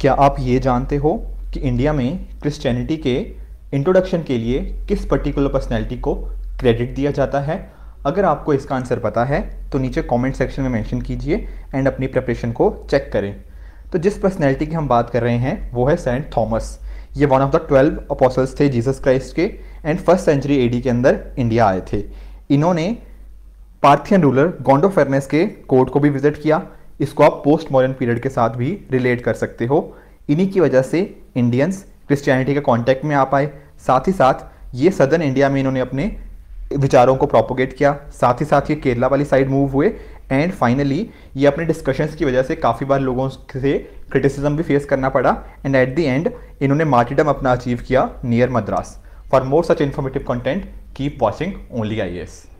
क्या आप ये जानते हो कि इंडिया में क्रिश्चियनिटी के इंट्रोडक्शन के लिए किस पर्टिकुलर पर्सनैलिटी को क्रेडिट दिया जाता है अगर आपको इसका आंसर पता है तो नीचे कमेंट सेक्शन में मेंशन कीजिए एंड अपनी प्रिपरेशन को चेक करें तो जिस पर्सनैलिटी की हम बात कर रहे हैं वो है सेंट थॉमस ये one of the twelve apostles थे जीसस क्राइस्ट के एंड फर्स्ट सेंचुरी एडी के अंदर इंडिया आए थे इन्होंने पार्थियन रूलर गोंडो फेरनेस के कोर्ट को भी विजिट किया इसको आप पोस्ट मॉडर्न पीरियड के साथ भी रिलेट कर सकते हो इन्हीं की वजह से इंडियंस क्रिश्चियनिटी के कॉन्टैक्ट में आ पाए साथ ही साथ ये सदर्न इंडिया में इन्होंने अपने विचारों को प्रोपोगेट किया साथ ही साथ ये केरला वाली साइड मूव हुए एंड फाइनली ये अपने डिस्कशंस की वजह से काफ़ी बार लोगों से क्रिटिसिज्म भी फेस करना पड़ा एंड एट दी एंड इन्होंने मार्टिडम अपना अचीव किया near Madras for more such informative content keep watching only I